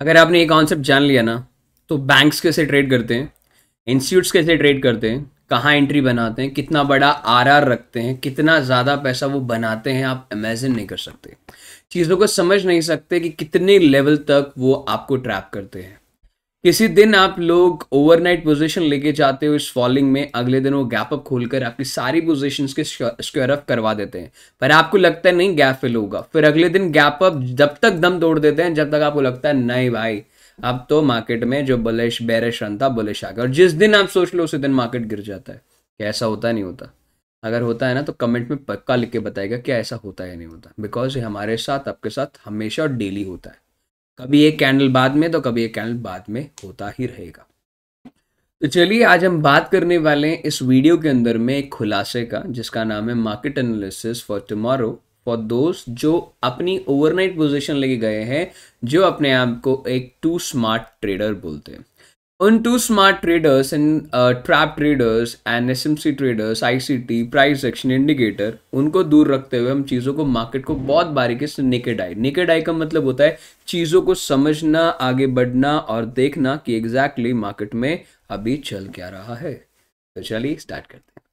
अगर आपने ये कॉन्सेप्ट जान लिया ना तो बैंक्स कैसे ट्रेड करते हैं इंस्टीट्यूट्स कैसे ट्रेड करते हैं कहाँ एंट्री बनाते हैं कितना बड़ा आरआर रखते हैं कितना ज़्यादा पैसा वो बनाते हैं आप इमेजिन नहीं कर सकते चीज़ों को समझ नहीं सकते कि कितने लेवल तक वो आपको ट्रैप करते हैं किसी दिन आप लोग ओवरनाइट पोजीशन लेके जाते हो इस फॉलिंग में अगले दिन वो गैप अप खोलकर आपकी सारी पोजीशंस के स्क्वायर अप करवा देते हैं पर आपको लगता है नहीं गैप फिल होगा फिर अगले दिन गैप अप जब तक दम तोड़ देते हैं जब तक आपको लगता है नहीं भाई अब तो मार्केट में जो बलिश बैरिश रन था बलिश आ गया और जिस दिन आप सोच लो उसी दिन मार्केट गिर जाता है क्या ऐसा होता नहीं होता अगर होता है ना तो कमेंट में पक्का लिख के बताएगा क्या ऐसा होता है या नहीं होता बिकॉज ये हमारे साथ आपके साथ हमेशा और डेली होता है कभी एक कैंडल बाद में तो कभी एक कैंडल बाद में होता ही रहेगा तो चलिए आज हम बात करने वाले हैं इस वीडियो के अंदर में एक खुलासे का जिसका नाम है market analysis for tomorrow for दोस्त जो अपनी ओवरनाइट पोजीशन लेके गए हैं जो अपने आप को एक टू स्मार्ट ट्रेडर बोलते हैं उन two smart traders uh, trap traders and S M C traders I C T price action indicator उनको दूर रखते हुए हम चीज़ों को मार्केट को बहुत बारीकी से नेकेड आई नेकेड आई का मतलब होता है चीज़ों को समझना आगे बढ़ना और देखना कि एग्जैक्टली exactly मार्केट में अभी चल क्या रहा है तो चलिए स्टार्ट करते हैं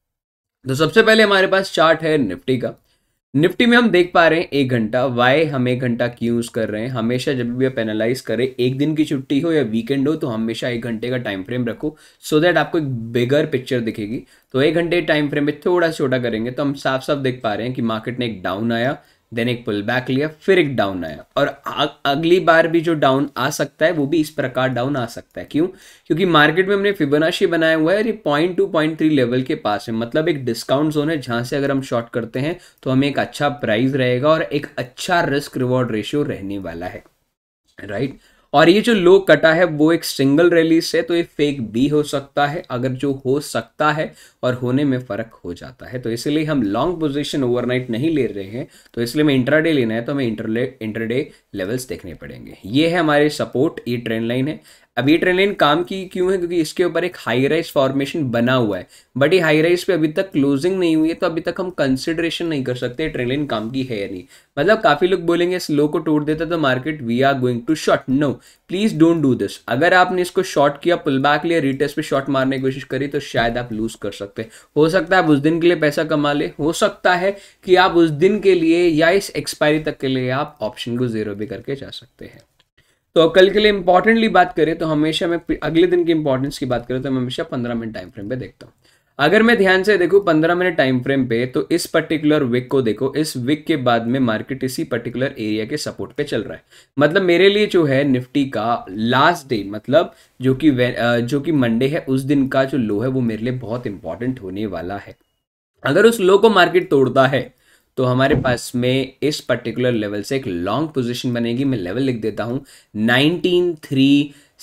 तो सबसे पहले हमारे पास चार्ट है निफ्टी का निफ्टी में हम देख पा रहे हैं एक घंटा वाई हम एक घंटा क्यों यूज़ कर रहे हैं हमेशा जब भी आप एनालाइज करें एक दिन की छुट्टी हो या वीकेंड हो तो हमेशा एक घंटे का टाइम फ्रेम रखो सो दैट आपको एक बिगर पिक्चर दिखेगी तो एक घंटे टाइम फ्रेम में थोड़ा छोटा करेंगे तो हम साफ साफ देख पा रहे हैं कि मार्केट ने एक डाउन आया देन एक पुल बैक लिया फिर एक डाउन आया और अगली बार भी जो डाउन आ सकता है वो भी इस प्रकार डाउन आ सकता है क्यों क्योंकि मार्केट में हमने फिबोनाशी बनाया हुआ है और ये point two point three level के पास है मतलब एक डिस्काउंट जोन है जहाँ से अगर हम शॉर्ट करते हैं तो हमें एक अच्छा प्राइस रहेगा और एक अच्छा रिस्क रिवॉर्ड रेशियो रहने वाला है राइट right? और ये जो लो कटा है वो एक सिंगल रिलीज है तो ये फेक भी हो सकता है अगर जो हो सकता है और होने में फ़र्क हो जाता है तो इसलिए हम लॉन्ग पोजिशन ओवरनाइट नहीं ले रहे हैं तो इसलिए हमें इंट्राडे लेना है तो हमें इंटरडे लेवल्स देखने पड़ेंगे ये है हमारे सपोर्ट ये ट्रेंड लाइन है अब ये ट्रेन लाइन काम की क्यों है क्योंकि इसके ऊपर एक हाई राइज फॉर्मेशन बना हुआ है बट ये हाई राइज पे अभी तक क्लोजिंग नहीं हुई है तो अभी तक हम कंसिडरेशन नहीं कर सकते ट्रेन लाइन काम की है या नहीं मतलब काफ़ी लोग बोलेंगे इस लो को तोड़ देता तो market we are going to short no please don't do this अगर आपने इसको शॉर्ट किया पुल बैक लिया रिटेस्ट पे शॉर्ट मारने की कोशिश करी तो शायद आप लूज़ कर सकते हैं हो सकता है आप उस दिन के लिए पैसा कमा ले हो सकता है कि आप उस दिन के लिए या इस एक्सपायरी तक के लिए आप ऑप्शन को ज़ीरो भी करके जा सकते हैं तो कल के लिए इंपॉर्टेंटली बात करें तो हमेशा मैं अगले दिन की इंपॉर्टेंस की बात करें तो मैं हमेशा पंद्रह मिनट टाइम फ्रेम पे देखता हूँ अगर मैं ध्यान से देखूँ पंद्रह मिनट टाइम फ्रेम पे तो इस पर्टिकुलर विक को देखो इस विक के बाद में मार्केट इसी पर्टिकुलर एरिया के सपोर्ट पे चल रहा है मतलब मेरे लिए जो है निफ्टी का लास्ट डे मतलब जो कि जो कि मंडे है उस दिन का जो लो है वो मेरे लिए बहुत इंपॉर्टेंट होने वाला है अगर उस लो को मार्केट तोड़ता है तो हमारे पास में इस पर्टिकुलर लेवल से एक लॉन्ग पोजीशन बनेगी मैं लेवल लिख देता हूं nineteen three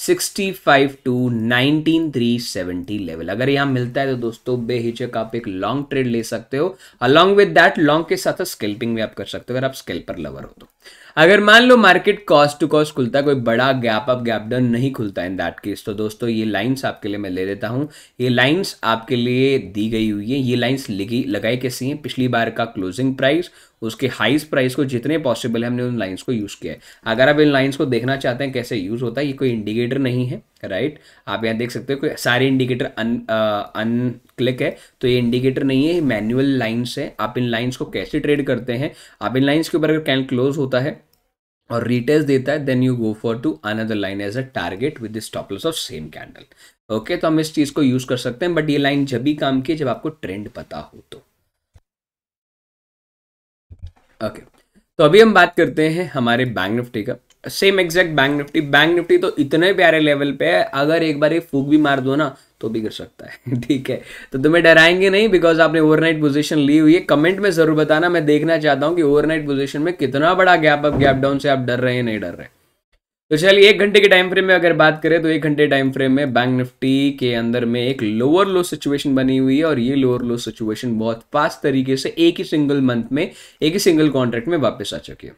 sixty five to nineteen three seventy level अगर यहां मिलता है तो दोस्तों बेहिचक आप एक लॉन्ग ट्रेड ले सकते हो अलॉन्ग विद दैट लॉन्ग के साथ स्केल्पिंग भी आप कर सकते हो अगर आप स्केल्पर लवर हो तो अगर मान लो मार्केट कॉस्ट टू कॉस्ट खुलता कोई बड़ा गैप अप गैप डाउन नहीं खुलता इन दैट केस तो दोस्तों ये लाइंस आपके लिए मैं ले लेता हूँ ये लाइंस आपके लिए दी गई हुई है ये लाइंस लगी लगाई कैसी हैं पिछली बार का क्लोजिंग प्राइस उसके हाइस्ट प्राइस को जितने पॉसिबल है हमने उन लाइंस को यूज़ किया है अगर आप इन लाइंस को देखना चाहते हैं कैसे यूज़ होता है ये कोई इंडिकेटर नहीं है राइट आप यहाँ देख सकते हो कोई सारे इंडिकेटर अन अनक्लिक है तो ये इंडिकेटर नहीं है मैनुअल लाइंस है आप इन लाइंस को कैसे ट्रेड करते हैं आप इन लाइंस के ऊपर अगर कैंड क्लोज होता है और रिटेस्ट देता है then you go for to another line as a target with stop loss of same candle okay तो हम इस चीज़ को यूज़ कर सकते हैं बट ये लाइन जब भी काम की जब आपको ट्रेंड पता हो तो ओके okay. तो अभी हम बात करते हैं हमारे बैंक निफ्टी का same exact bank Nifty bank Nifty तो इतने प्यारे लेवल पे है अगर एक बार ये फूक भी मार दो ना तो भी गिर सकता है ठीक है तो तुम्हें डराएंगे नहीं बिकॉज आपने ओवरनाइट पोजीशन ली हुई है कमेंट में जरूर बताना मैं देखना चाहता हूँ कि ओवरनाइट पोजीशन में कितना बड़ा गैप अप गैप डाउन से आप डर रहे हैं नहीं डर रहे तो चलिए एक घंटे के टाइम फ्रेम में अगर बात करें तो एक घंटे टाइम फ्रेम में बैंक निफ्टी के अंदर में एक लोअर लो सिचुएशन बनी हुई है और ये लोअर लो सिचुएशन बहुत फास्ट तरीके से एक ही सिंगल मंथ में एक ही सिंगल कॉन्ट्रैक्ट में वापस आ चुकी है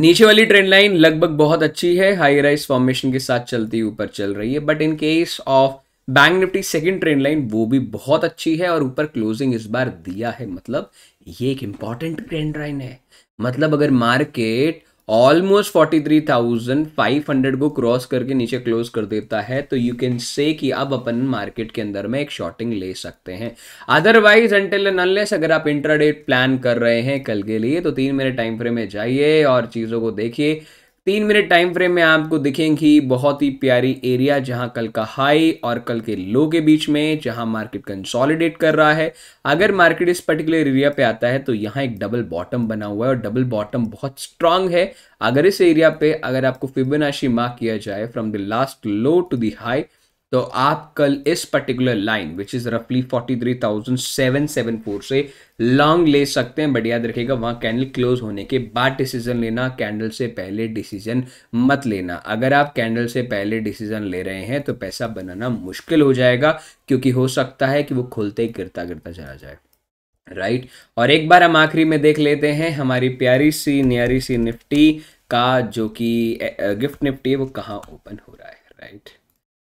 नीचे वाली ट्रेंड लाइन लगभग बहुत अच्छी है हाई राइज फॉर्मेशन के साथ चलती ऊपर चल रही है but in case of bank Nifty second trend line वो भी बहुत अच्छी है और ऊपर क्लोजिंग इस बार दिया है मतलब ये एक इंपॉर्टेंट ट्रेंड लाइन है मतलब अगर market almost forty three thousand five hundred को क्रॉस करके नीचे क्लोज कर देता है तो यू कैन से कि अब अपन मार्केट के अंदर में एक शॉर्टिंग ले सकते हैं अदरवाइज एंटेल अनलेस अगर आप इंटरडेट प्लान कर रहे हैं कल के लिए तो तीन मिनट टाइम फ्रेम में जाइए और चीज़ों को देखिए तीन मिनट टाइम फ्रेम में आपको दिखेंगी बहुत ही प्यारी एरिया जहां कल का हाई और कल के लो के बीच में जहां मार्केट कंसोलिडेट कर रहा है अगर मार्केट इस पर्टिकुलर एरिया पे आता है तो यहां एक डबल बॉटम बना हुआ है और डबल बॉटम बहुत स्ट्रांग है अगर इस एरिया पे अगर आपको फिबनाशी मार्क किया जाए from the last low to the high तो आप कल इस पर्टिकुलर लाइन विच इज़ रफली forty three thousand seven seven four से लॉन्ग ले सकते हैं बट याद रखिएगा वहां कैंडल क्लोज होने के बाद डिसीजन लेना कैंडल से पहले डिसीजन मत लेना अगर आप कैंडल से पहले डिसीजन ले रहे हैं तो पैसा बनाना मुश्किल हो जाएगा क्योंकि हो सकता है कि वो खुलते ही गिरता गिरता चला जाए राइट और एक बार हम आखिरी में देख लेते हैं हमारी प्यारी सी न्यारी सी निफ्टी का जो कि गिफ्ट निफ्टी है वो कहाँ ओपन हो रहा है राइट right?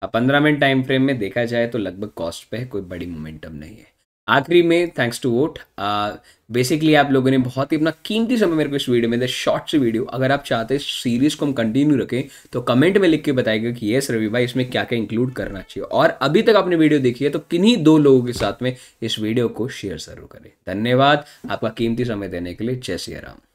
अब पंद्रह मिनट टाइम फ्रेम में देखा जाए तो लगभग कॉस्ट पे है कोई बड़ी मोमेंटम नहीं है आखिरी में थैंक्स टू वोट बेसिकली आप लोगों ने बहुत ही अपना कीमती समय मेरे को इस वीडियो में दे शॉर्ट से वीडियो अगर आप चाहते हैं सीरीज़ को हम कंटिन्यू रखें तो कमेंट में लिख के बताएगा कि येस रवि भाई इसमें क्या क्या इंक्लूड करना चाहिए और अभी तक आपने वीडियो देखी है तो किन्हीं दो लोगों के साथ में इस वीडियो को शेयर जरूर करें धन्यवाद आपका कीमती समय देने के लिए जय सिया राम